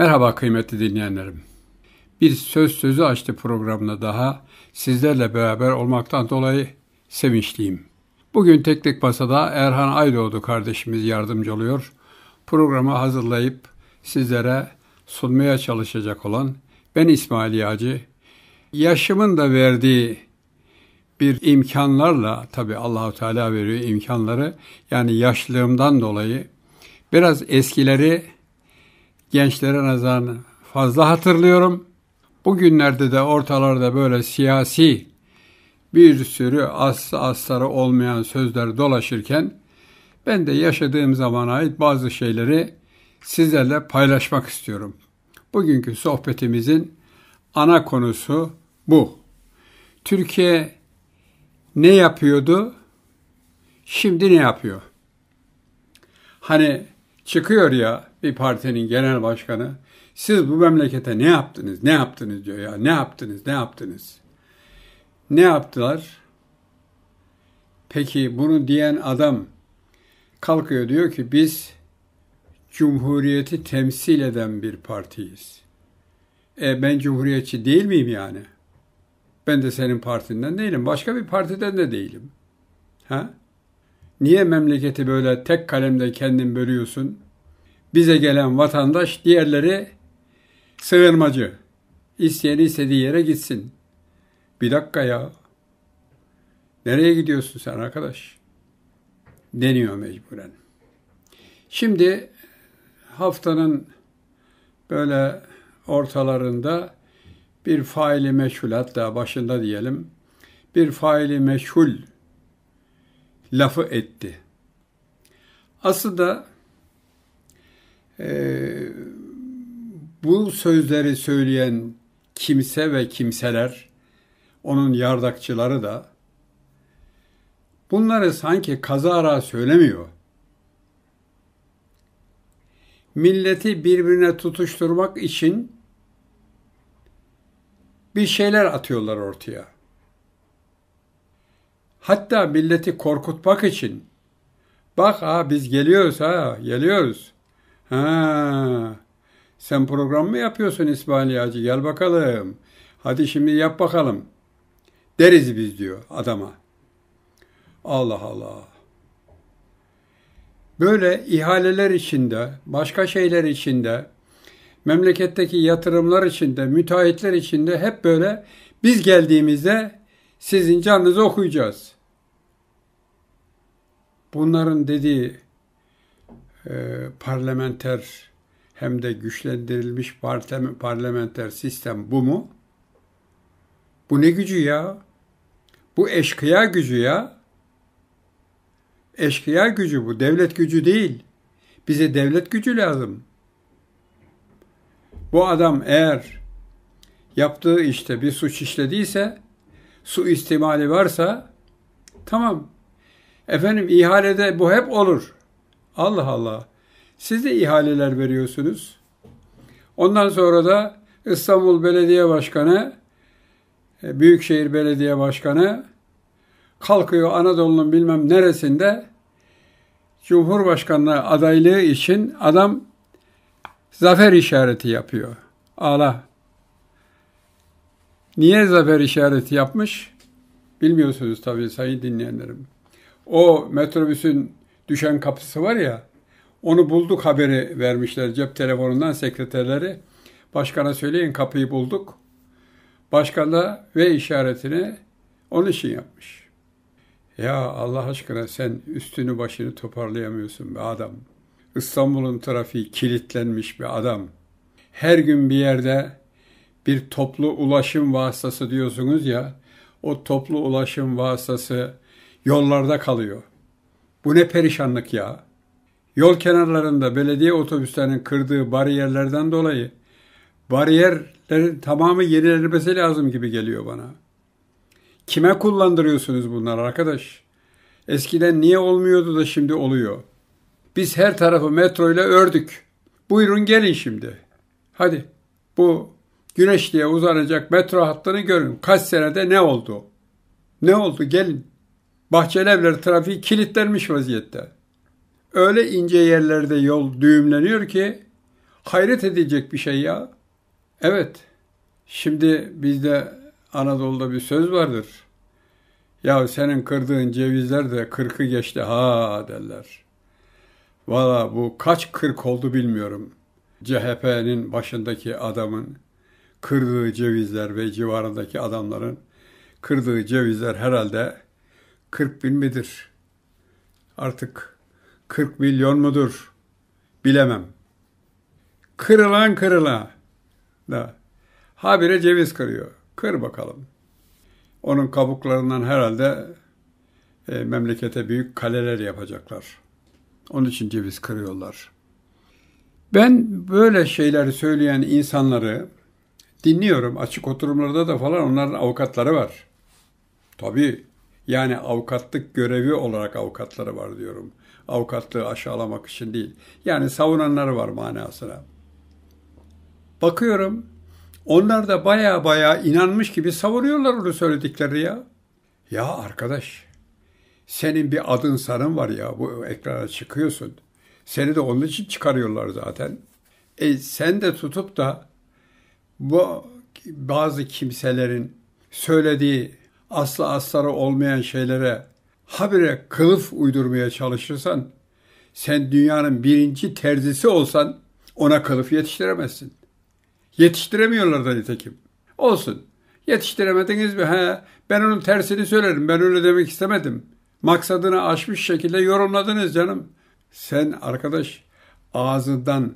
Merhaba kıymetli dinleyenlerim. Bir söz sözü açtı programına daha sizlerle beraber olmaktan dolayı sevinçliyim. Bugün Teknik Masa'da Erhan Aydoğdu kardeşimiz yardımcı oluyor. Programı hazırlayıp sizlere sunmaya çalışacak olan ben İsmail Yağcı. Yaşımın da verdiği bir imkanlarla tabi Allahu Teala veriyor imkanları yani yaşlılığımdan dolayı biraz eskileri gençlere nazaran fazla hatırlıyorum. Bugünlerde de ortalarda böyle siyasi bir sürü aslı asları olmayan sözler dolaşırken ben de yaşadığım zamana ait bazı şeyleri sizlerle paylaşmak istiyorum. Bugünkü sohbetimizin ana konusu bu. Türkiye ne yapıyordu? Şimdi ne yapıyor? Hani çıkıyor ya bir partinin genel başkanı siz bu memlekete ne yaptınız, ne yaptınız diyor ya, ne yaptınız, ne yaptınız? Ne yaptılar? Peki bunu diyen adam kalkıyor diyor ki biz cumhuriyeti temsil eden bir partiyiz. E ben cumhuriyetçi değil miyim yani? Ben de senin partinden değilim, başka bir partiden de değilim. Ha? Niye memleketi böyle tek kalemde kendin bölüyorsun?'' bize gelen vatandaş, diğerleri sığınmacı. İsteyen istediği yere gitsin. Bir dakika ya. Nereye gidiyorsun sen arkadaş? Deniyor mecburen. Şimdi haftanın böyle ortalarında bir faili meşhul hatta başında diyelim bir faili meşhul lafı etti. Aslında ee, bu sözleri söyleyen kimse ve kimseler, onun yardakçıları da bunları sanki kazara söylemiyor. Milleti birbirine tutuşturmak için bir şeyler atıyorlar ortaya. Hatta milleti korkutmak için bak ha biz geliyoruz ha geliyoruz. Ha, sen program mı yapıyorsun İsmail Hacı? Gel bakalım. Hadi şimdi yap bakalım. Deriz biz diyor adama. Allah Allah. Böyle ihaleler içinde, başka şeyler içinde, memleketteki yatırımlar içinde, müteahhitler içinde hep böyle biz geldiğimizde sizin canınızı okuyacağız. Bunların dediği e, parlamenter hem de güçlendirilmiş parlamenter sistem bu mu? Bu ne gücü ya? Bu eşkıya gücü ya. Eşkıya gücü bu, devlet gücü değil. Bize devlet gücü lazım. Bu adam eğer yaptığı işte bir suç işlediyse, su istimali varsa tamam. Efendim ihalede bu hep olur. Allah Allah. Siz de ihaleler veriyorsunuz. Ondan sonra da İstanbul Belediye Başkanı, e, Büyükşehir Belediye Başkanı kalkıyor Anadolu'nun bilmem neresinde Cumhurbaşkanlığı adaylığı için adam zafer işareti yapıyor. Allah. Niye zafer işareti yapmış? Bilmiyorsunuz tabii sayın dinleyenlerim. O metrobüsün düşen kapısı var ya onu bulduk haberi vermişler cep telefonundan sekreterleri. Başkana söyleyin kapıyı bulduk. Başkan da ve işaretini onun için yapmış. Ya Allah aşkına sen üstünü başını toparlayamıyorsun be adam. İstanbul'un trafiği kilitlenmiş bir adam. Her gün bir yerde bir toplu ulaşım vasıtası diyorsunuz ya, o toplu ulaşım vasıtası yollarda kalıyor. Bu ne perişanlık ya. Yol kenarlarında belediye otobüslerinin kırdığı bariyerlerden dolayı bariyerlerin tamamı yenilenmesi lazım gibi geliyor bana. Kime kullandırıyorsunuz bunları arkadaş? Eskiden niye olmuyordu da şimdi oluyor. Biz her tarafı metro ile ördük. Buyurun gelin şimdi. Hadi bu güneşliğe uzanacak metro hattını görün. Kaç senede ne oldu? Ne oldu gelin. Bahçelievler trafiği kilitlenmiş vaziyette. Öyle ince yerlerde yol düğümleniyor ki hayret edecek bir şey ya. Evet. Şimdi bizde Anadolu'da bir söz vardır. Ya senin kırdığın cevizler de kırkı geçti ha derler. Valla bu kaç kırk oldu bilmiyorum. CHP'nin başındaki adamın kırdığı cevizler ve civarındaki adamların kırdığı cevizler herhalde 40 bin midir? Artık 40 milyon mudur? Bilemem. Kırılan kırıla da habire ceviz kırıyor. Kır bakalım. Onun kabuklarından herhalde e, memlekete büyük kaleler yapacaklar. Onun için ceviz kırıyorlar. Ben böyle şeyleri söyleyen insanları dinliyorum. Açık oturumlarda da falan onların avukatları var. Tabii yani avukatlık görevi olarak avukatları var diyorum. Avukatlığı aşağılamak için değil. Yani savunanları var manasına. Bakıyorum onlar da baya baya inanmış gibi savuruyorlar onu söyledikleri ya. Ya arkadaş senin bir adın sarın var ya bu ekrana çıkıyorsun. Seni de onun için çıkarıyorlar zaten. E sen de tutup da bu bazı kimselerin söylediği asla astarı olmayan şeylere habire kılıf uydurmaya çalışırsan, sen dünyanın birinci terzisi olsan ona kılıf yetiştiremezsin. Yetiştiremiyorlar da nitekim. Olsun. Yetiştiremediniz mi? He, ben onun tersini söylerim. Ben öyle demek istemedim. Maksadını aşmış şekilde yorumladınız canım. Sen arkadaş ağzından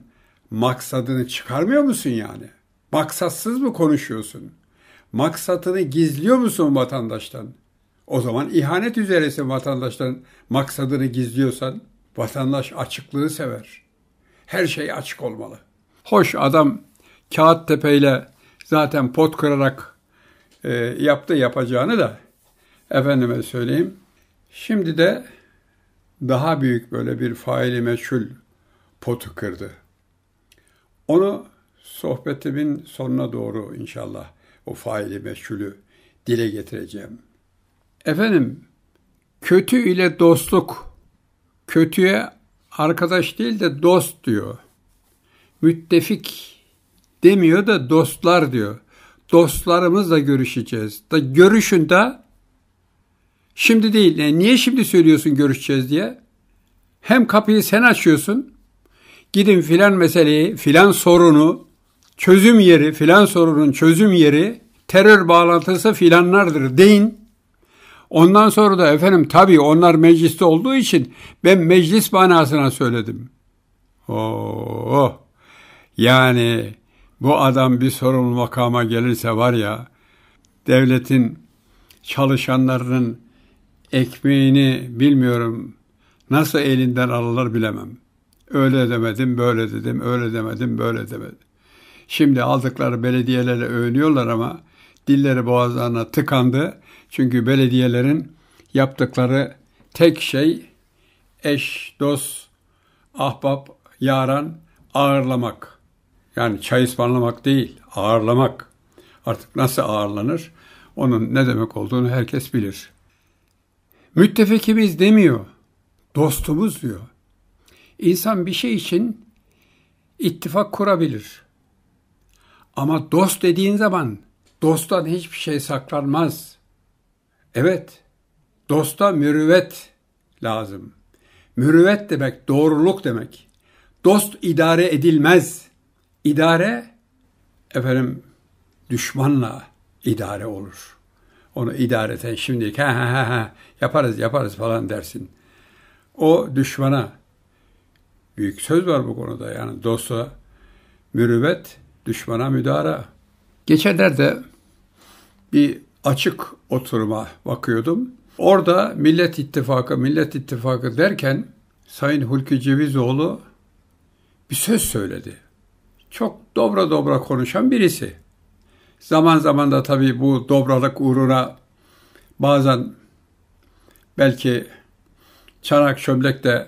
maksadını çıkarmıyor musun yani? Maksatsız mı konuşuyorsun?'' maksatını gizliyor musun vatandaştan? O zaman ihanet üzeresin vatandaştan maksadını gizliyorsan vatandaş açıklığı sever. Her şey açık olmalı. Hoş adam kağıt tepeyle zaten pot kırarak e, yaptı yapacağını da efendime söyleyeyim. Şimdi de daha büyük böyle bir faili meçhul potu kırdı. Onu sohbetimin sonuna doğru inşallah o faili meşhulü dile getireceğim. Efendim, kötü ile dostluk, kötüye arkadaş değil de dost diyor. Müttefik demiyor da dostlar diyor. Dostlarımızla görüşeceğiz. Da görüşün de şimdi değil. Yani niye şimdi söylüyorsun görüşeceğiz diye? Hem kapıyı sen açıyorsun. Gidin filan meseleyi, filan sorunu çözüm yeri filan sorunun çözüm yeri terör bağlantısı filanlardır deyin. Ondan sonra da efendim tabii onlar mecliste olduğu için ben meclis manasına söyledim. Oo. Yani bu adam bir sorumlu makama gelirse var ya devletin çalışanlarının ekmeğini bilmiyorum nasıl elinden alırlar bilemem. Öyle demedim, böyle dedim, öyle demedim, böyle demedim. Şimdi aldıkları belediyelerle övünüyorlar ama dilleri boğazlarına tıkandı. Çünkü belediyelerin yaptıkları tek şey eş, dost, ahbap, yaran ağırlamak. Yani çay ısmarlamak değil, ağırlamak. Artık nasıl ağırlanır? Onun ne demek olduğunu herkes bilir. Müttefikimiz demiyor, dostumuz diyor. İnsan bir şey için ittifak kurabilir. Ama dost dediğin zaman dosttan hiçbir şey saklanmaz. Evet, dosta mürüvvet lazım. Mürüvvet demek doğruluk demek. Dost idare edilmez. İdare efendim düşmanla idare olur. Onu idareten şimdilik ha ha ha ha yaparız yaparız falan dersin. O düşmana büyük söz var bu konuda yani dosta mürüvvet düşmana müdara. Geçenlerde bir açık oturuma bakıyordum. Orada Millet İttifakı, Millet İttifakı derken Sayın Hulki Cevizoğlu bir söz söyledi. Çok dobra dobra konuşan birisi. Zaman zaman da tabii bu dobralık uğruna bazen belki çanak çömlek de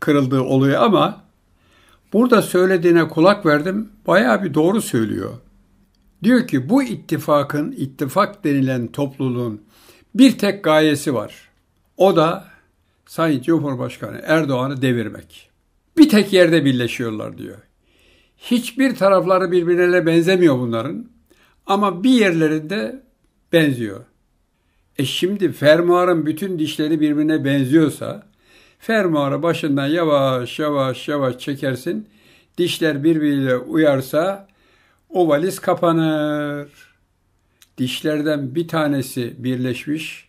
kırıldığı oluyor ama Burada söylediğine kulak verdim. Bayağı bir doğru söylüyor. Diyor ki bu ittifakın, ittifak denilen topluluğun bir tek gayesi var. O da Sayın Cumhurbaşkanı Erdoğan'ı devirmek. Bir tek yerde birleşiyorlar diyor. Hiçbir tarafları birbirine benzemiyor bunların ama bir yerlerinde benziyor. E şimdi fermuarın bütün dişleri birbirine benziyorsa Fermuarı başından yavaş yavaş yavaş çekersin. Dişler birbiriyle uyarsa o valiz kapanır. Dişlerden bir tanesi birleşmiş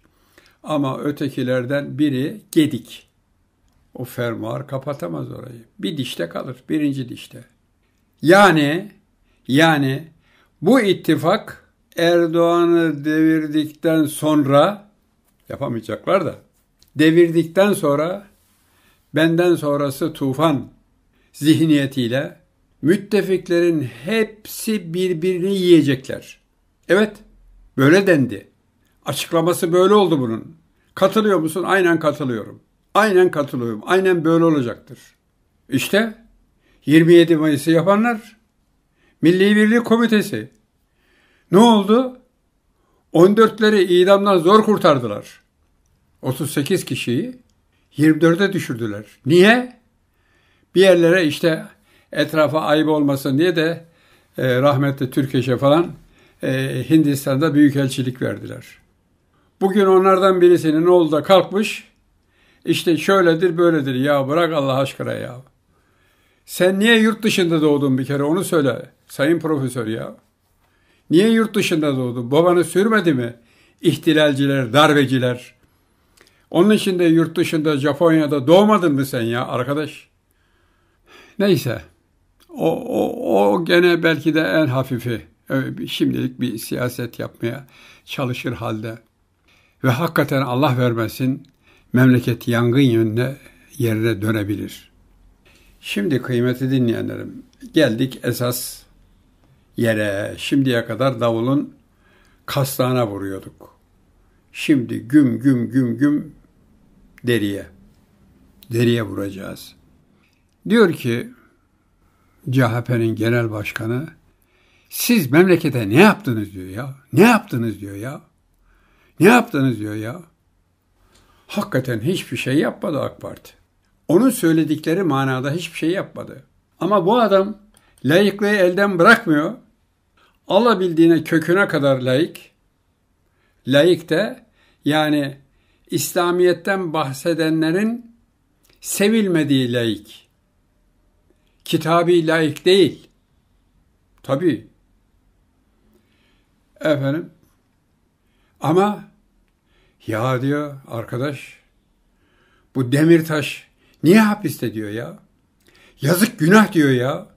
ama ötekilerden biri gedik. O fermuar kapatamaz orayı. Bir dişte kalır, birinci dişte. Yani yani bu ittifak Erdoğan'ı devirdikten sonra yapamayacaklar da devirdikten sonra benden sonrası tufan zihniyetiyle müttefiklerin hepsi birbirini yiyecekler. Evet, böyle dendi. Açıklaması böyle oldu bunun. Katılıyor musun? Aynen katılıyorum. Aynen katılıyorum. Aynen böyle olacaktır. İşte 27 Mayıs'ı yapanlar Milli Birlik Komitesi. Ne oldu? 14'leri idamdan zor kurtardılar. 38 kişiyi 24'e düşürdüler. Niye? Bir yerlere işte etrafa ayıp olmasın diye de e, rahmetli Türkeş'e falan e, Hindistan'da büyükelçilik verdiler. Bugün onlardan birisinin oğlu da kalkmış. İşte şöyledir böyledir ya bırak Allah aşkına ya. Sen niye yurt dışında doğdun bir kere onu söyle sayın profesör ya. Niye yurt dışında doğdun? Babanı sürmedi mi? İhtilalciler, darbeciler, onun için de yurt dışında Japonya'da doğmadın mı sen ya arkadaş? Neyse. O, o, o gene belki de en hafifi. Şimdilik bir siyaset yapmaya çalışır halde. Ve hakikaten Allah vermesin memleket yangın yönüne yerine dönebilir. Şimdi kıymeti dinleyenlerim geldik esas yere. Şimdiye kadar davulun kaslağına vuruyorduk. Şimdi güm güm güm güm deriye. Deriye vuracağız. Diyor ki CHP'nin genel başkanı siz memlekete ne yaptınız diyor ya. Ne yaptınız diyor ya. Ne yaptınız diyor ya. Hakikaten hiçbir şey yapmadı AK Parti. Onun söyledikleri manada hiçbir şey yapmadı. Ama bu adam layıklığı elden bırakmıyor. Alabildiğine köküne kadar layık. Layık de yani İslamiyet'ten bahsedenlerin sevilmediği laik. Kitabi laik değil. Tabi. Efendim. Ama ya diyor arkadaş bu Demirtaş niye hapiste diyor ya? Yazık günah diyor ya.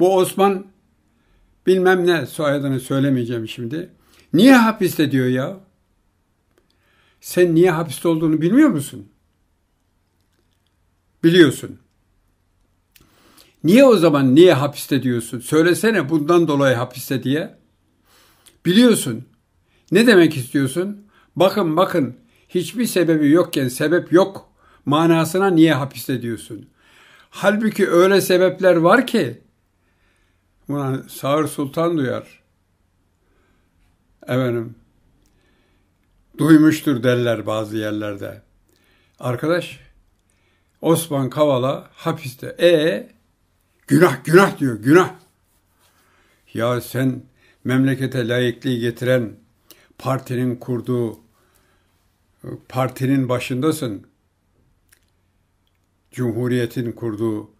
Bu Osman bilmem ne soyadını söylemeyeceğim şimdi. Niye hapiste diyor ya? sen niye hapiste olduğunu bilmiyor musun? Biliyorsun. Niye o zaman niye hapiste diyorsun? Söylesene bundan dolayı hapiste diye. Biliyorsun. Ne demek istiyorsun? Bakın bakın hiçbir sebebi yokken sebep yok manasına niye hapiste diyorsun? Halbuki öyle sebepler var ki buna Sağır Sultan duyar. Efendim duymuştur derler bazı yerlerde. Arkadaş Osman Kavala hapiste. E günah günah diyor günah. Ya sen memlekete layıklığı getiren partinin kurduğu partinin başındasın. Cumhuriyetin kurduğu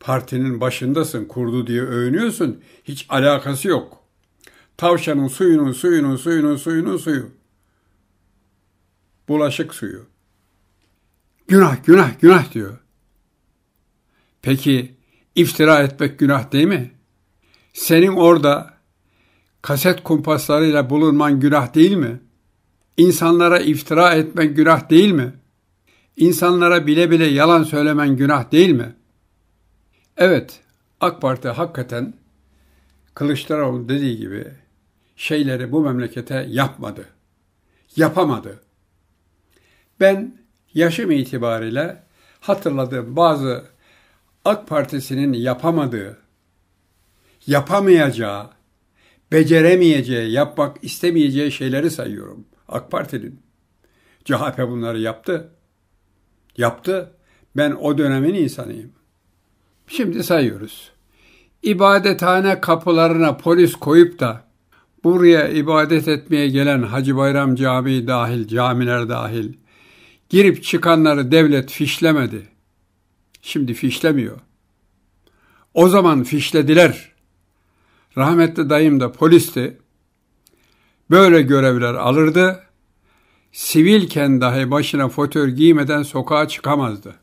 partinin başındasın, kurdu diye övünüyorsun. Hiç alakası yok. Tavşanın suyunun suyunun suyunun suyunun suyu bulaşık suyu. Günah, günah, günah diyor. Peki iftira etmek günah değil mi? Senin orada kaset kumpaslarıyla bulunman günah değil mi? İnsanlara iftira etmen günah değil mi? İnsanlara bile bile yalan söylemen günah değil mi? Evet, AK Parti hakikaten Kılıçdaroğlu dediği gibi şeyleri bu memlekete yapmadı. Yapamadı. Ben yaşım itibariyle hatırladığım bazı AK Partisi'nin yapamadığı, yapamayacağı, beceremeyeceği, yapmak istemeyeceği şeyleri sayıyorum. AK Parti'nin. CHP bunları yaptı. Yaptı. Ben o dönemin insanıyım. Şimdi sayıyoruz. İbadethane kapılarına polis koyup da buraya ibadet etmeye gelen Hacı Bayram Camii dahil, camiler dahil, Girip çıkanları devlet fişlemedi. Şimdi fişlemiyor. O zaman fişlediler. Rahmetli dayım da polisti. Böyle görevler alırdı. Sivilken dahi başına fotör giymeden sokağa çıkamazdı.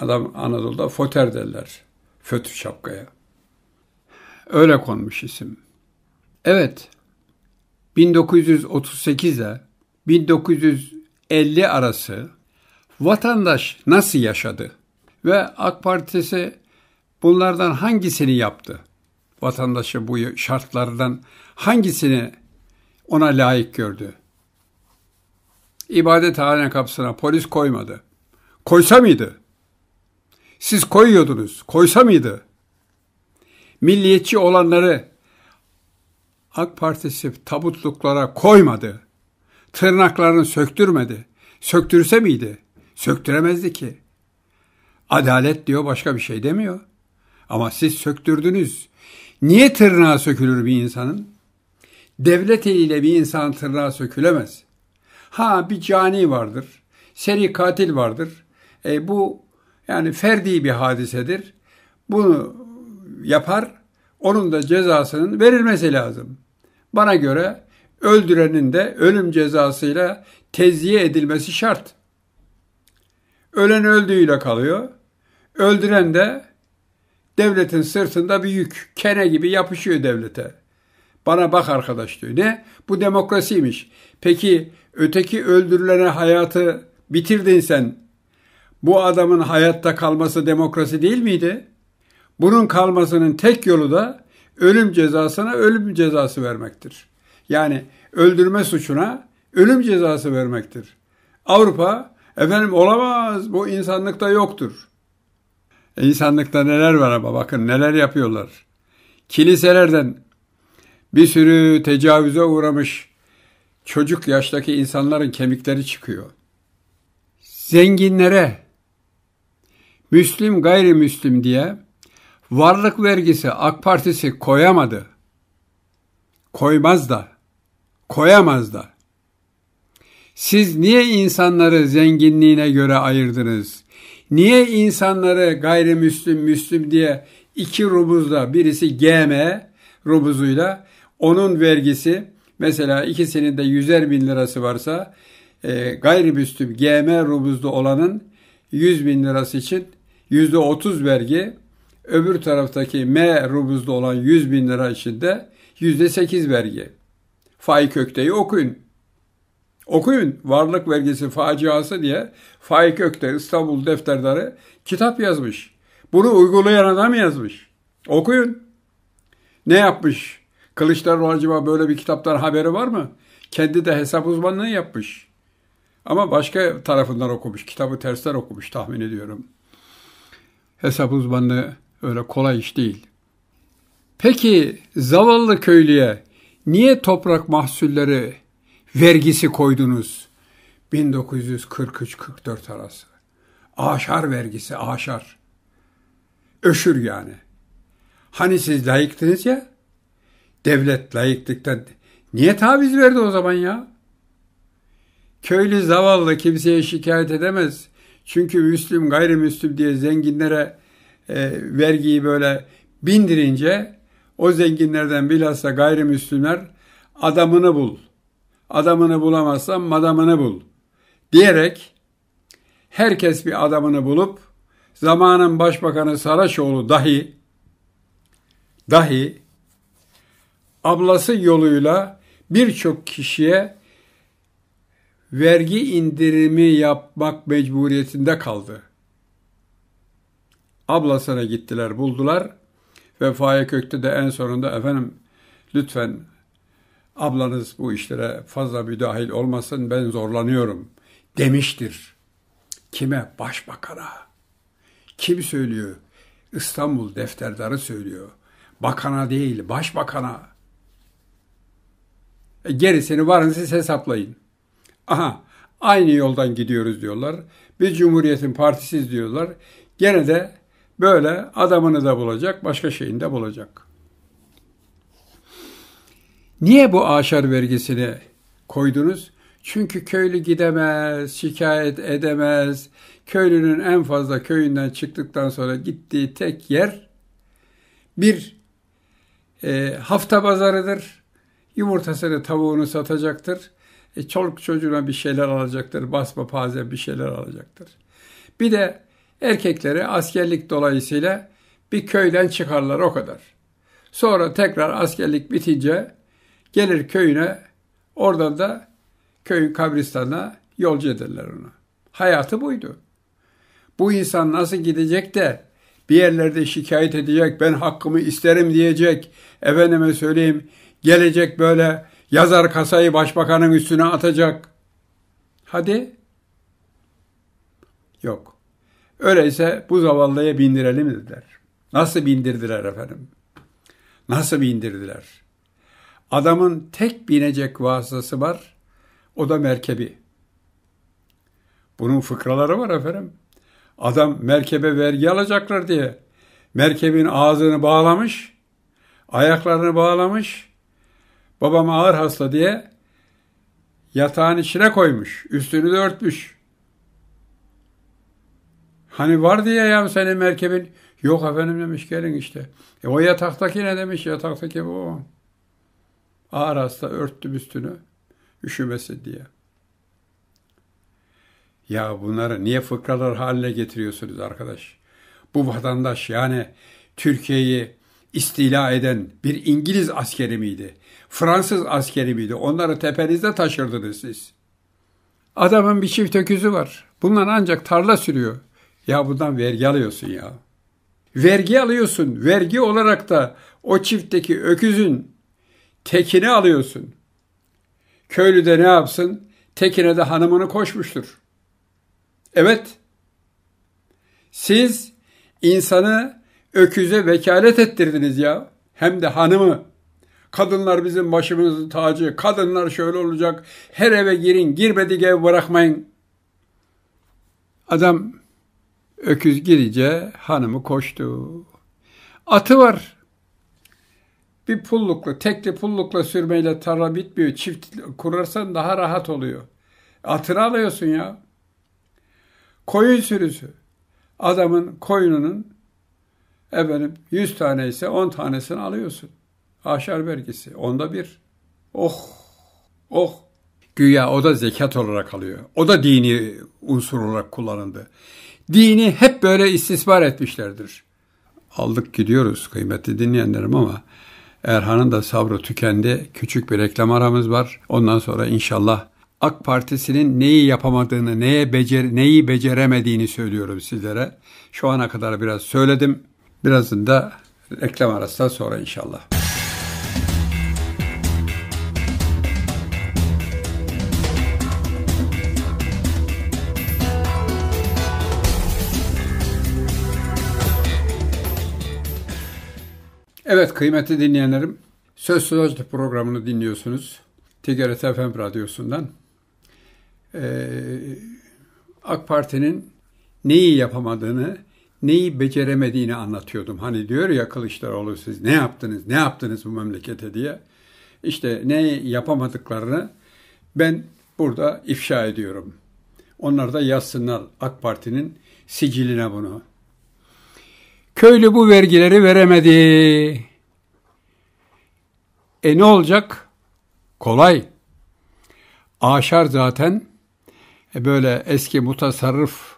Adam Anadolu'da foter derler. Fötü şapkaya. Öyle konmuş isim. Evet. 1938'e 1900 50 arası vatandaş nasıl yaşadı ve AK Partisi bunlardan hangisini yaptı? Vatandaşı bu şartlardan hangisini ona layık gördü? İbadet İbadethane kapısına polis koymadı. Koysa mıydı? Siz koyuyordunuz. Koysa mıydı? Milliyetçi olanları AK Partisi tabutluklara koymadı. Tırnaklarını söktürmedi. Söktürse miydi? Söktüremezdi ki. Adalet diyor başka bir şey demiyor. Ama siz söktürdünüz. Niye tırnağı sökülür bir insanın? Devlet eliyle bir insan tırnağı sökülemez. Ha bir cani vardır. Seri katil vardır. E, bu yani ferdi bir hadisedir. Bunu yapar. Onun da cezasının verilmesi lazım. Bana göre Öldürenin de ölüm cezasıyla tezyiye edilmesi şart. Ölen öldüğüyle kalıyor. Öldüren de devletin sırtında bir yük. Kene gibi yapışıyor devlete. Bana bak arkadaş diyor. Ne? Bu demokrasiymiş. Peki öteki öldürülene hayatı bitirdin sen. Bu adamın hayatta kalması demokrasi değil miydi? Bunun kalmasının tek yolu da ölüm cezasına ölüm cezası vermektir. Yani öldürme suçuna ölüm cezası vermektir. Avrupa efendim olamaz bu insanlıkta yoktur. E, insanlıkta neler var ama bakın neler yapıyorlar. Kiliselerden bir sürü tecavüze uğramış çocuk yaştaki insanların kemikleri çıkıyor. Zenginlere Müslim gayrimüslim diye varlık vergisi AK Partisi koyamadı. Koymaz da. Koyamaz da. Siz niye insanları zenginliğine göre ayırdınız? Niye insanları gayrimüslim, müslim diye iki rubuzla birisi GM rubuzuyla onun vergisi mesela ikisinin de yüzer bin lirası varsa e, gayrimüslim GM rubuzlu olanın yüz bin lirası için yüzde otuz vergi öbür taraftaki M rubuzlu olan yüz bin lira için de yüzde sekiz vergi. Faik Ökte'yi okuyun. Okuyun Varlık Vergisi Faciası diye Faik Ökte İstanbul defterleri kitap yazmış. Bunu uygulayan adam yazmış. Okuyun. Ne yapmış? Kılıçdaroğlu acaba böyle bir kitaptan haberi var mı? Kendi de hesap uzmanlığı yapmış. Ama başka tarafından okumuş. Kitabı tersten okumuş tahmin ediyorum. Hesap uzmanlığı öyle kolay iş değil. Peki zavallı köylüye niye toprak mahsulleri vergisi koydunuz 1943-44 arası? Aşar vergisi, aşar. Öşür yani. Hani siz layıktınız ya? Devlet layıklıktan niye taviz verdi o zaman ya? Köylü zavallı kimseye şikayet edemez. Çünkü Müslüm gayrimüslim diye zenginlere e, vergiyi böyle bindirince o zenginlerden bilhassa gayrimüslimler adamını bul. Adamını bulamazsan madamını bul. Diyerek herkes bir adamını bulup zamanın başbakanı Saraçoğlu dahi dahi ablası yoluyla birçok kişiye vergi indirimi yapmak mecburiyetinde kaldı. Ablasına gittiler, buldular. Vefaya Kökte de en sonunda efendim lütfen ablanız bu işlere fazla müdahil olmasın ben zorlanıyorum demiştir. Kime? Başbakana. Kim söylüyor? İstanbul defterdarı söylüyor. Bakana değil, başbakana. E gerisini varın siz hesaplayın. Aha, aynı yoldan gidiyoruz diyorlar. Biz Cumhuriyet'in partisiz diyorlar. Gene de Böyle adamını da bulacak, başka şeyini de bulacak. Niye bu aşar vergisini koydunuz? Çünkü köylü gidemez, şikayet edemez. Köylünün en fazla köyünden çıktıktan sonra gittiği tek yer bir e, hafta pazarıdır. Yumurtasını, tavuğunu satacaktır. E, çoluk çocuğuna bir şeyler alacaktır. Basma paze bir şeyler alacaktır. Bir de Erkekleri askerlik dolayısıyla bir köyden çıkarlar o kadar. Sonra tekrar askerlik bitince gelir köyüne oradan da köyün kabristanına yolcu ederler onu. Hayatı buydu. Bu insan nasıl gidecek de bir yerlerde şikayet edecek, ben hakkımı isterim diyecek, efendime söyleyeyim, gelecek böyle yazar kasayı başbakanın üstüne atacak. Hadi. Yok. Öyleyse bu zavallıya bindirelim dediler. Nasıl bindirdiler efendim? Nasıl bindirdiler? Adamın tek binecek vasıtası var. O da merkebi. Bunun fıkraları var efendim. Adam merkebe vergi alacaklar diye merkebin ağzını bağlamış, ayaklarını bağlamış. Babam ağır hasta diye yatağın içine koymuş, üstünü de örtmüş. Hani vardı ya ya senin merkebin. Yok efendim demiş gelin işte. E o yataktaki ne demiş? Yataktaki bu. Ağır hasta örttü üstünü. üşümesi diye. Ya bunları niye fıkralar haline getiriyorsunuz arkadaş? Bu vatandaş yani Türkiye'yi istila eden bir İngiliz askeri miydi? Fransız askeri miydi? Onları tepenizde taşırdınız siz. Adamın bir çift öküzü var. Bunlar ancak tarla sürüyor. Ya buradan vergi alıyorsun ya. Vergi alıyorsun. Vergi olarak da o çiftteki öküzün tekini alıyorsun. Köylü de ne yapsın? Tekine de hanımını koşmuştur. Evet. Siz insanı öküze vekalet ettirdiniz ya. Hem de hanımı. Kadınlar bizim başımızın tacı. Kadınlar şöyle olacak. Her eve girin. Girmedik ev bırakmayın. Adam Öküz girince hanımı koştu. Atı var. Bir pullukla, tekli pullukla sürmeyle tarla bitmiyor. Çift kurarsan daha rahat oluyor. Atını alıyorsun ya. Koyun sürüsü. Adamın koyununun efendim 100 tane ise 10 tanesini alıyorsun. Aşar vergisi. Onda bir. Oh. Oh. Güya o da zekat olarak alıyor. O da dini unsur olarak kullanıldı dini hep böyle istismar etmişlerdir. Aldık gidiyoruz kıymetli dinleyenlerim ama Erhan'ın da sabrı tükendi. Küçük bir reklam aramız var. Ondan sonra inşallah AK Partisi'nin neyi yapamadığını, neye becer neyi beceremediğini söylüyorum sizlere. Şu ana kadar biraz söyledim. Birazında da reklam arasından sonra inşallah. Evet kıymetli dinleyenlerim, Söz Sözlü programını dinliyorsunuz. TGRT FM Radyosu'ndan. Ee, AK Parti'nin neyi yapamadığını, neyi beceremediğini anlatıyordum. Hani diyor ya Kılıçdaroğlu siz ne yaptınız, ne yaptınız bu memlekete diye. İşte ne yapamadıklarını ben burada ifşa ediyorum. Onlar da yazsınlar AK Parti'nin siciline bunu. Köylü bu vergileri veremedi. E ne olacak? Kolay. Aşar zaten e böyle eski mutasarrıf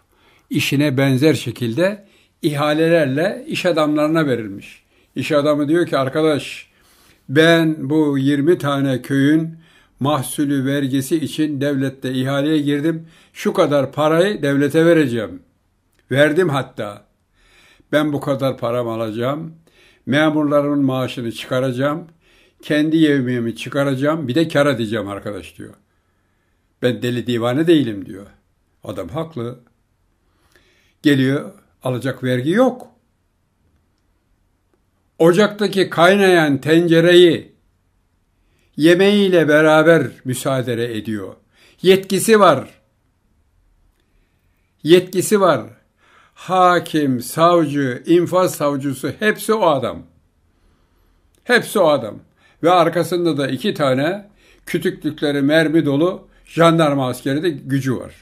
işine benzer şekilde ihalelerle iş adamlarına verilmiş. İş adamı diyor ki arkadaş ben bu 20 tane köyün mahsulü vergisi için devlette ihaleye girdim. Şu kadar parayı devlete vereceğim. Verdim hatta. Ben bu kadar param alacağım. Memurların maaşını çıkaracağım. Kendi yevmiyemi çıkaracağım. Bir de kar edeceğim arkadaş diyor. Ben deli divane değilim diyor. Adam haklı. Geliyor alacak vergi yok. Ocaktaki kaynayan tencereyi yemeğiyle beraber müsaade ediyor. Yetkisi var. Yetkisi var hakim, savcı, infaz savcısı hepsi o adam. Hepsi o adam. Ve arkasında da iki tane kütüklükleri mermi dolu jandarma askeri de gücü var.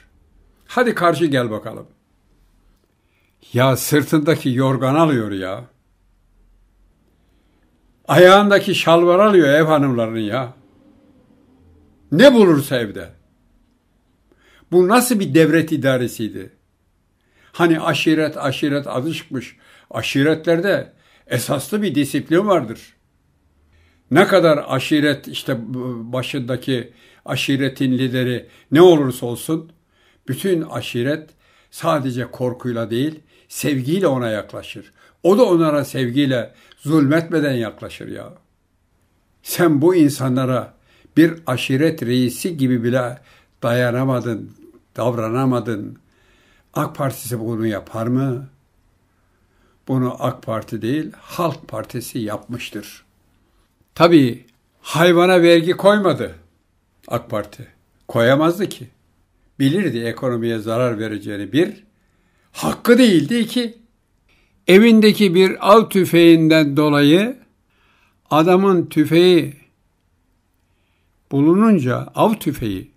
Hadi karşı gel bakalım. Ya sırtındaki yorgan alıyor ya. Ayağındaki şalvar alıyor ev hanımlarının ya. Ne bulursa evde. Bu nasıl bir devlet idaresiydi? Hani aşiret aşiret adı çıkmış. Aşiretlerde esaslı bir disiplin vardır. Ne kadar aşiret işte başındaki aşiretin lideri ne olursa olsun bütün aşiret sadece korkuyla değil sevgiyle ona yaklaşır. O da onlara sevgiyle zulmetmeden yaklaşır ya. Sen bu insanlara bir aşiret reisi gibi bile dayanamadın, davranamadın.'' AK Partisi bunu yapar mı? Bunu AK Parti değil, Halk Partisi yapmıştır. Tabii hayvana vergi koymadı AK Parti. Koyamazdı ki. Bilirdi ekonomiye zarar vereceğini bir, hakkı değildi ki. Evindeki bir av tüfeğinden dolayı adamın tüfeği bulununca av tüfeği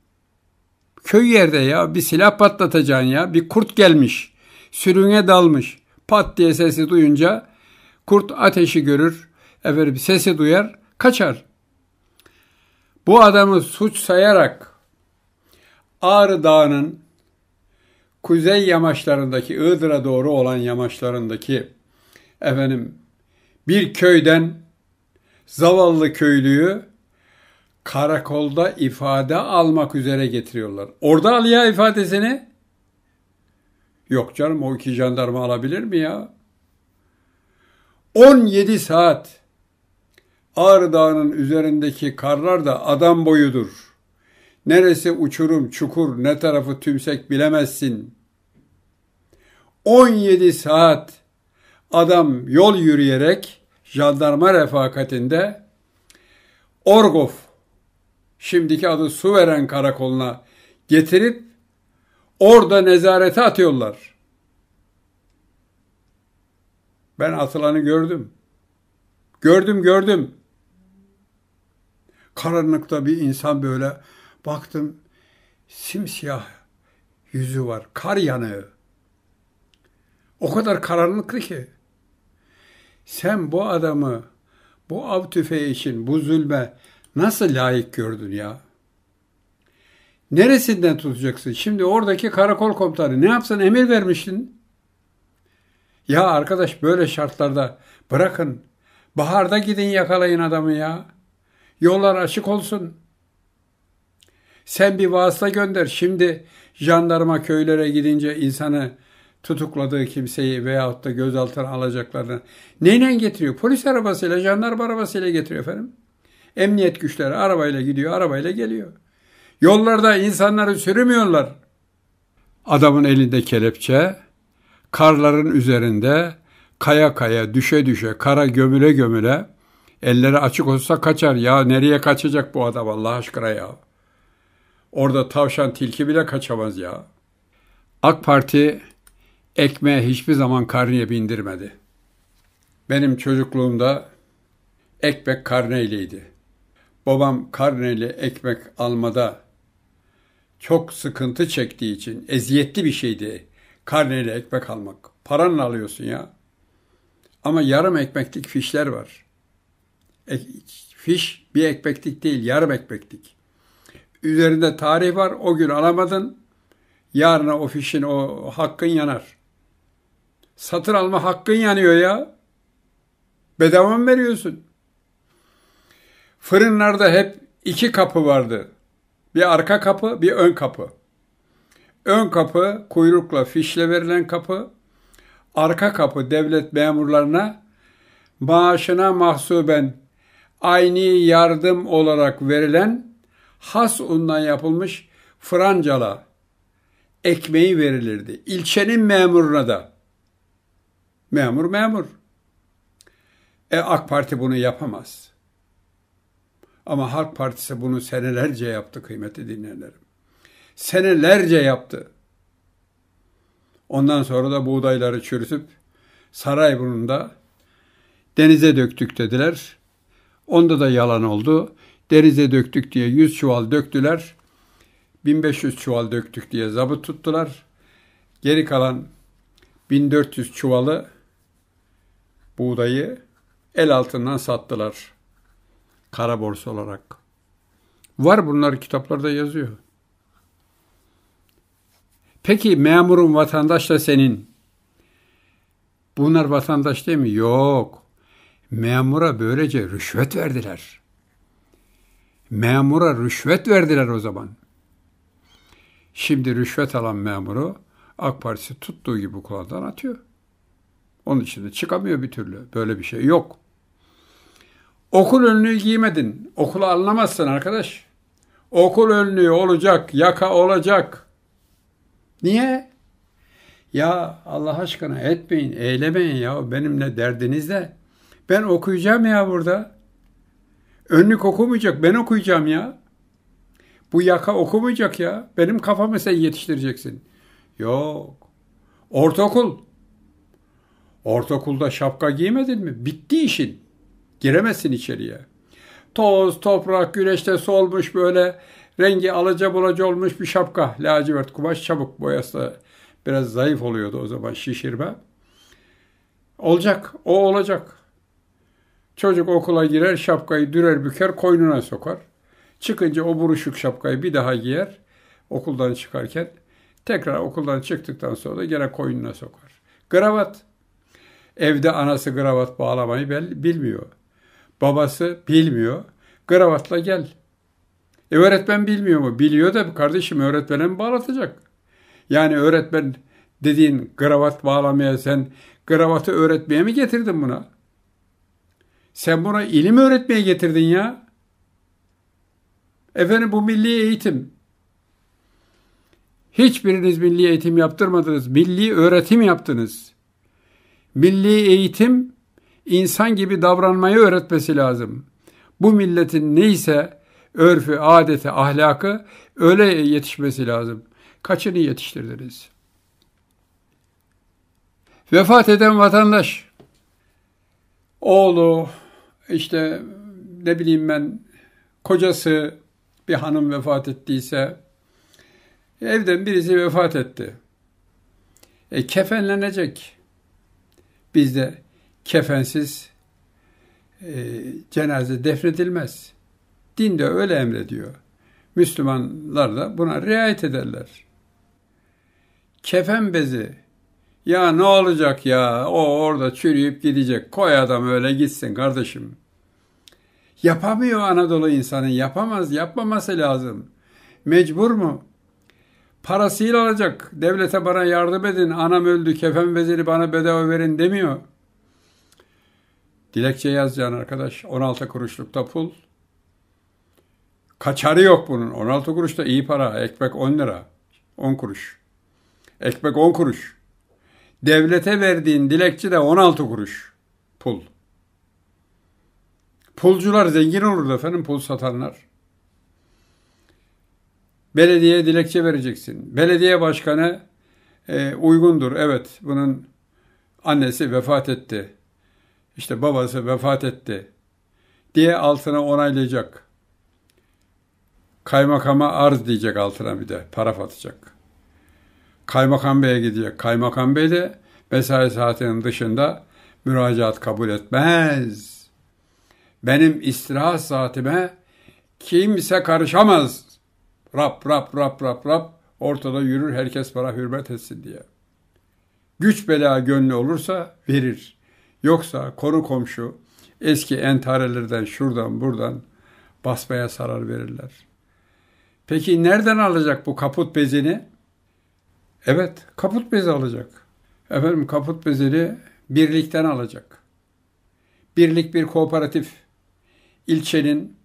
Köy yerde ya bir silah patlatacaksın ya. Bir kurt gelmiş. Sürüne dalmış. Pat diye sesi duyunca kurt ateşi görür. Efendim sesi duyar kaçar. Bu adamı suç sayarak Ağrı Dağı'nın kuzey yamaçlarındaki Iğdır'a doğru olan yamaçlarındaki efendim bir köyden zavallı köylüyü karakolda ifade almak üzere getiriyorlar. Orada al ya ifadesini. Yok canım o iki jandarma alabilir mi ya? 17 saat Ağrı Dağı'nın üzerindeki karlar da adam boyudur. Neresi uçurum, çukur, ne tarafı tümsek bilemezsin. 17 saat adam yol yürüyerek jandarma refakatinde Orgov şimdiki adı Suveren Karakolu'na getirip orada nezarete atıyorlar. Ben atılanı gördüm. Gördüm gördüm. Karanlıkta bir insan böyle baktım simsiyah yüzü var. Kar yanığı. O kadar karanlıktı ki. Sen bu adamı bu av tüfeği için, bu zulme Nasıl layık gördün ya? Neresinden tutacaksın? Şimdi oradaki karakol komutanı ne yapsan emir vermiştin. Ya arkadaş böyle şartlarda bırakın. Baharda gidin yakalayın adamı ya. Yollar açık olsun. Sen bir vasıta gönder. Şimdi jandarma köylere gidince insanı tutukladığı kimseyi veyahut da gözaltına alacaklarını neyle getiriyor? Polis arabasıyla, jandarma arabasıyla getiriyor efendim. Emniyet güçleri arabayla gidiyor, arabayla geliyor. Yollarda insanları sürmüyorlar. Adamın elinde kelepçe, karların üzerinde kaya kaya, düşe düşe, kara gömüle gömüle elleri açık olsa kaçar. Ya nereye kaçacak bu adam Allah aşkına ya? Orada tavşan tilki bile kaçamaz ya. AK Parti ekmeğe hiçbir zaman karniye bindirmedi. Benim çocukluğumda ekmek karneyleydi. Babam karneli ekmek almada çok sıkıntı çektiği için eziyetli bir şeydi karneli ekmek almak. Paranla alıyorsun ya. Ama yarım ekmeklik fişler var. Ek, fiş bir ekmeklik değil, yarım ekmeklik. Üzerinde tarih var, o gün alamadın, yarına o fişin o hakkın yanar. Satın alma hakkın yanıyor ya. Bedava mı veriyorsun? Fırınlarda hep iki kapı vardı. Bir arka kapı, bir ön kapı. Ön kapı kuyrukla fişle verilen kapı. Arka kapı devlet memurlarına maaşına mahsuben aynı yardım olarak verilen has undan yapılmış francala ekmeği verilirdi. İlçenin memuruna da. Memur memur. E AK Parti bunu yapamaz. Ama Halk Partisi bunu senelerce yaptı kıymeti dinleyenlerim. Senelerce yaptı. Ondan sonra da buğdayları çürütüp saray Sarayburnu'nda denize döktük dediler. Onda da yalan oldu. Denize döktük diye 100 çuval döktüler. 1500 çuval döktük diye zabıt tuttular. Geri kalan 1400 çuvalı buğdayı el altından sattılar. Kara borsa olarak. Var bunlar kitaplarda yazıyor. Peki memurun vatandaşla senin. Bunlar vatandaş değil mi? Yok. Memura böylece rüşvet verdiler. Memura rüşvet verdiler o zaman. Şimdi rüşvet alan memuru AK Partisi tuttuğu gibi kulağından atıyor. Onun için de çıkamıyor bir türlü. Böyle bir şey yok. Okul önlüğü giymedin. Okula anlamazsın arkadaş. Okul önlüğü olacak, yaka olacak. Niye? Ya Allah aşkına etmeyin, eylemeyin ya. Benimle derdiniz de. Ben okuyacağım ya burada. Önlük okumayacak, ben okuyacağım ya. Bu yaka okumayacak ya. Benim kafamı sen yetiştireceksin. Yok. Ortaokul. Ortaokulda şapka giymedin mi? Bitti işin. Giremezsin içeriye. Toz, toprak, güneşte solmuş böyle rengi alaca bulaca olmuş bir şapka. Lacivert kumaş çabuk boyası da biraz zayıf oluyordu o zaman şişirme. Olacak, o olacak. Çocuk okula girer, şapkayı dürer büker, koynuna sokar. Çıkınca o buruşuk şapkayı bir daha giyer okuldan çıkarken. Tekrar okuldan çıktıktan sonra da gene koynuna sokar. Gravat. Evde anası gravat bağlamayı bilmiyor. Babası bilmiyor. Kravatla gel. E öğretmen bilmiyor mu? Biliyor da kardeşim öğretmene mi bağlatacak? Yani öğretmen dediğin kravat bağlamaya sen kravatı öğretmeye mi getirdin buna? Sen buna ilim öğretmeye getirdin ya. Efendim bu milli eğitim. Hiçbiriniz milli eğitim yaptırmadınız. Milli öğretim yaptınız. Milli eğitim insan gibi davranmayı öğretmesi lazım. Bu milletin neyse örfü, adeti, ahlakı öyle yetişmesi lazım. Kaçını yetiştirdiniz? Vefat eden vatandaş, oğlu, işte ne bileyim ben, kocası bir hanım vefat ettiyse, evden birisi vefat etti. E, kefenlenecek bizde kefensiz e, cenaze defnedilmez. Din de öyle emrediyor. Müslümanlar da buna riayet ederler. Kefen bezi. Ya ne olacak ya? O orada çürüyüp gidecek. Koy adam öyle gitsin kardeşim. Yapamıyor Anadolu insanı. Yapamaz. Yapmaması lazım. Mecbur mu? Parasıyla alacak. Devlete bana yardım edin. Anam öldü. Kefen bezini bana bedava verin demiyor. Dilekçe yazacağın arkadaş. 16 kuruşluk da pul. Kaçarı yok bunun. 16 kuruş da iyi para. Ekmek 10 lira. 10 kuruş. Ekmek 10 kuruş. Devlete verdiğin dilekçe de 16 kuruş. Pul. Pulcular zengin olur efendim pul satanlar. Belediye dilekçe vereceksin. Belediye başkanı e, uygundur. Evet bunun annesi vefat etti işte babası vefat etti diye altına onaylayacak. Kaymakama arz diyecek altına bir de para atacak. Kaymakam Bey'e gidecek. Kaymakam Bey de mesai saatinin dışında müracaat kabul etmez. Benim istirahat saatime kimse karışamaz. Rap rap rap rap rap ortada yürür herkes bana hürmet etsin diye. Güç bela gönlü olursa verir. Yoksa konu komşu eski entarelerden şuradan buradan basmaya sarar verirler. Peki nereden alacak bu kaput bezini? Evet, kaput bezi alacak. Efendim kaput bezini birlikten alacak. Birlik bir kooperatif. İlçenin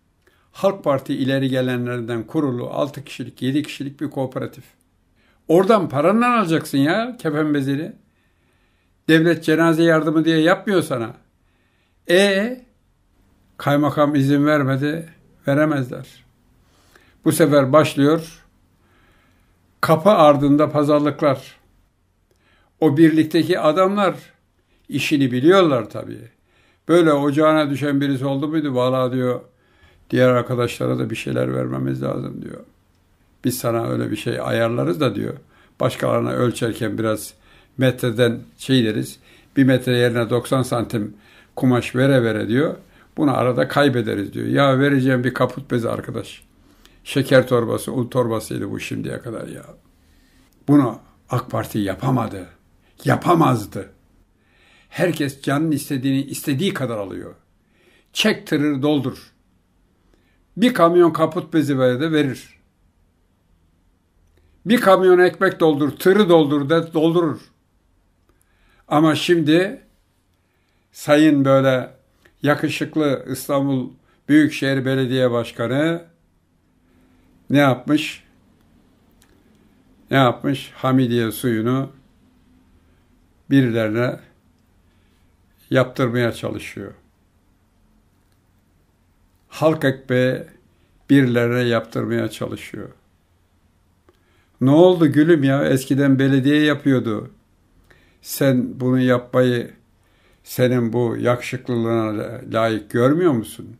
Halk Parti ileri gelenlerinden kurulu 6 kişilik, 7 kişilik bir kooperatif. Oradan paranla alacaksın ya kefen bezini. Devlet cenaze yardımı diye yapmıyor sana. E kaymakam izin vermedi, veremezler. Bu sefer başlıyor kapı ardında pazarlıklar. O birlikteki adamlar işini biliyorlar tabii. Böyle ocağına düşen birisi oldu muydu? Valla diyor diğer arkadaşlara da bir şeyler vermemiz lazım diyor. Biz sana öyle bir şey ayarlarız da diyor. Başkalarına ölçerken biraz metreden şey deriz. Bir metre yerine 90 santim kumaş vere vere diyor. Bunu arada kaybederiz diyor. Ya vereceğim bir kaput bezi arkadaş. Şeker torbası, ul torbasıydı bu şimdiye kadar ya. Bunu AK Parti yapamadı. Yapamazdı. Herkes canın istediğini istediği kadar alıyor. Çek tırır doldur. Bir kamyon kaput bezi verir de verir. Bir kamyon ekmek doldur, tırı doldur de doldurur. Ama şimdi sayın böyle yakışıklı İstanbul Büyükşehir Belediye Başkanı ne yapmış? Ne yapmış? Hamidiye suyunu birilerine yaptırmaya çalışıyor. Halk ekmeği birilerine yaptırmaya çalışıyor. Ne oldu gülüm ya? Eskiden belediye yapıyordu sen bunu yapmayı senin bu yakışıklılığına layık görmüyor musun?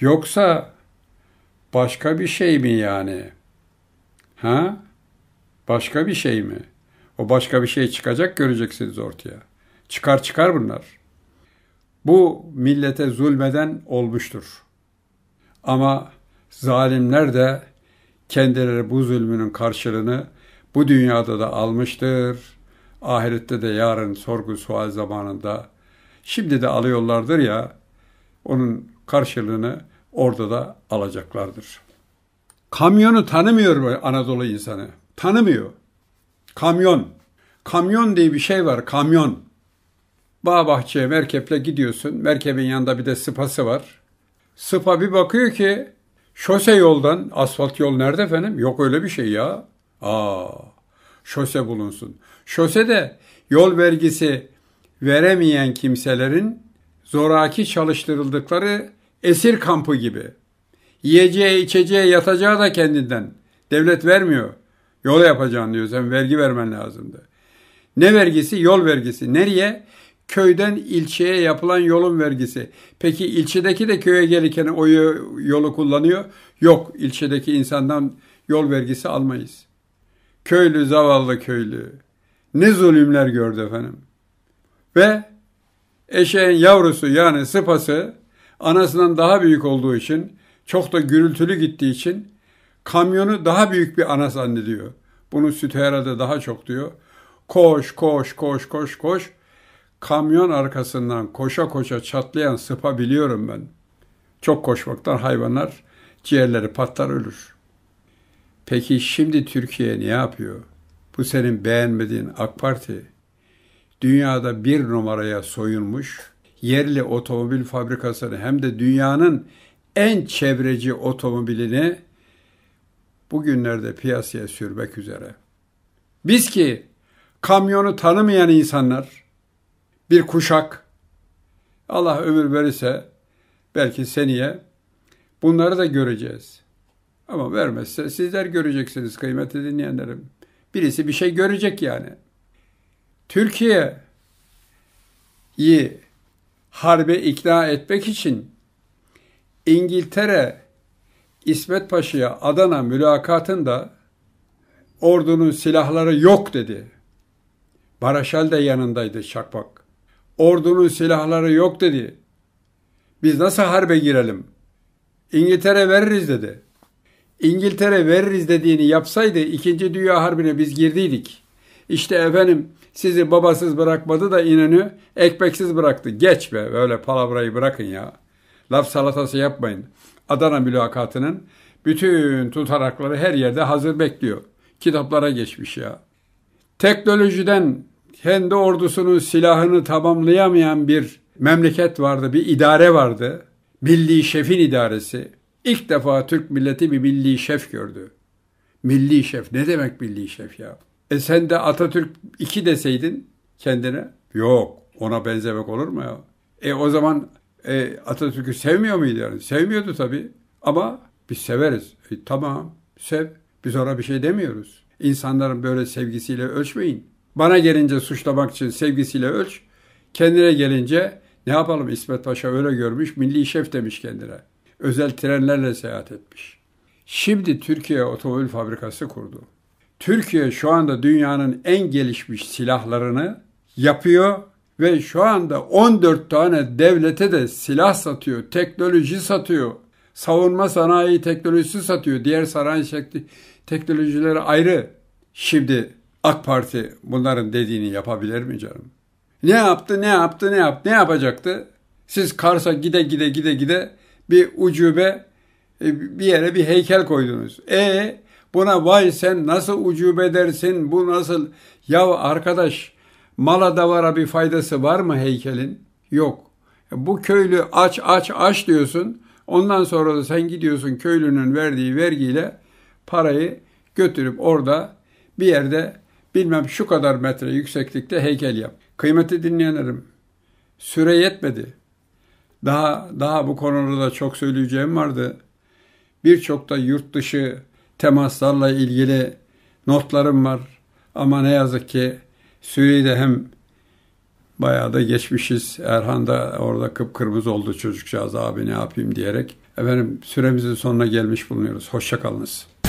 Yoksa başka bir şey mi yani? Ha? Başka bir şey mi? O başka bir şey çıkacak göreceksiniz ortaya. Çıkar çıkar bunlar. Bu millete zulmeden olmuştur. Ama zalimler de kendileri bu zulmünün karşılığını bu dünyada da almıştır Ahirette de yarın sorgu sual zamanında şimdi de alıyorlardır ya onun karşılığını orada da alacaklardır. Kamyonu tanımıyor Anadolu insanı. Tanımıyor. Kamyon. Kamyon diye bir şey var. Kamyon. Bağ merkeple gidiyorsun. Merkebin yanında bir de sıpası var. Sıpa bir bakıyor ki şose yoldan asfalt yol nerede efendim? Yok öyle bir şey ya. Aa, şose bulunsun. Şosede yol vergisi veremeyen kimselerin zoraki çalıştırıldıkları esir kampı gibi. Yiyeceği, içeceği, yatacağı da kendinden. Devlet vermiyor. Yol yapacağını diyor. Sen vergi vermen lazımdı. Ne vergisi? Yol vergisi. Nereye? Köyden ilçeye yapılan yolun vergisi. Peki ilçedeki de köye gelirken o yolu kullanıyor. Yok ilçedeki insandan yol vergisi almayız. Köylü zavallı köylü ne zulümler gördü efendim. Ve eşeğin yavrusu yani sıpası anasından daha büyük olduğu için çok da gürültülü gittiği için kamyonu daha büyük bir ana zannediyor. Bunu Süthera'da daha çok diyor. Koş, koş, koş, koş, koş. Kamyon arkasından koşa koşa çatlayan sıpa biliyorum ben. Çok koşmaktan hayvanlar ciğerleri patlar ölür. Peki şimdi Türkiye ne yapıyor? Bu senin beğenmediğin AK Parti dünyada bir numaraya soyunmuş, yerli otomobil fabrikasını hem de dünyanın en çevreci otomobilini bugünlerde piyasaya sürmek üzere. Biz ki kamyonu tanımayan insanlar, bir kuşak, Allah ömür verirse belki seniye bunları da göreceğiz. Ama vermezse sizler göreceksiniz kıymetli dinleyenlerim. Birisi bir şey görecek yani. Türkiye'yi harbe ikna etmek için İngiltere İsmet Paşa'ya Adana mülakatında ordunun silahları yok dedi. Baraşal de yanındaydı Şakbak. Ordunun silahları yok dedi. Biz nasıl harbe girelim? İngiltere veririz dedi. İngiltere veririz dediğini yapsaydı 2. Dünya Harbi'ne biz girdiydik. İşte efendim sizi babasız bırakmadı da İnönü ekmeksiz bıraktı. Geç be böyle palavrayı bırakın ya. Laf salatası yapmayın. Adana mülakatının bütün tutarakları her yerde hazır bekliyor. Kitaplara geçmiş ya. Teknolojiden kendi ordusunun silahını tamamlayamayan bir memleket vardı, bir idare vardı. Milli Şefin İdaresi. İlk defa Türk milleti bir milli şef gördü. Milli şef. Ne demek milli şef ya? E sen de Atatürk 2 deseydin kendine. Yok. Ona benzemek olur mu ya? E o zaman e, Atatürk'ü sevmiyor muydu yani? Sevmiyordu tabii. Ama biz severiz. E, tamam sev. Biz ona bir şey demiyoruz. İnsanların böyle sevgisiyle ölçmeyin. Bana gelince suçlamak için sevgisiyle ölç. Kendine gelince ne yapalım İsmet Paşa öyle görmüş, milli şef demiş kendine özel trenlerle seyahat etmiş. Şimdi Türkiye otomobil fabrikası kurdu. Türkiye şu anda dünyanın en gelişmiş silahlarını yapıyor ve şu anda 14 tane devlete de silah satıyor, teknoloji satıyor. Savunma sanayi teknolojisi satıyor. Diğer sanayi şekli teknolojileri ayrı. Şimdi AK Parti bunların dediğini yapabilir mi canım? Ne yaptı, ne yaptı, ne yaptı, ne yapacaktı? Siz Kars'a gide gide gide gide bir ucube e, bir yere bir heykel koydunuz. E buna vay sen nasıl ucube dersin bu nasıl ya arkadaş mala davara bir faydası var mı heykelin? Yok. E, bu köylü aç aç aç diyorsun. Ondan sonra da sen gidiyorsun köylünün verdiği vergiyle parayı götürüp orada bir yerde bilmem şu kadar metre yükseklikte heykel yap. Kıymeti dinleyenlerim süre yetmedi. Daha daha bu konuda da çok söyleyeceğim vardı. Birçok da yurt dışı temaslarla ilgili notlarım var. Ama ne yazık ki de hem bayağı da geçmişiz. Erhan da orada kıpkırmızı oldu çocukcağız abi ne yapayım diyerek. Efendim süremizin sonuna gelmiş bulunuyoruz. Hoşçakalınız.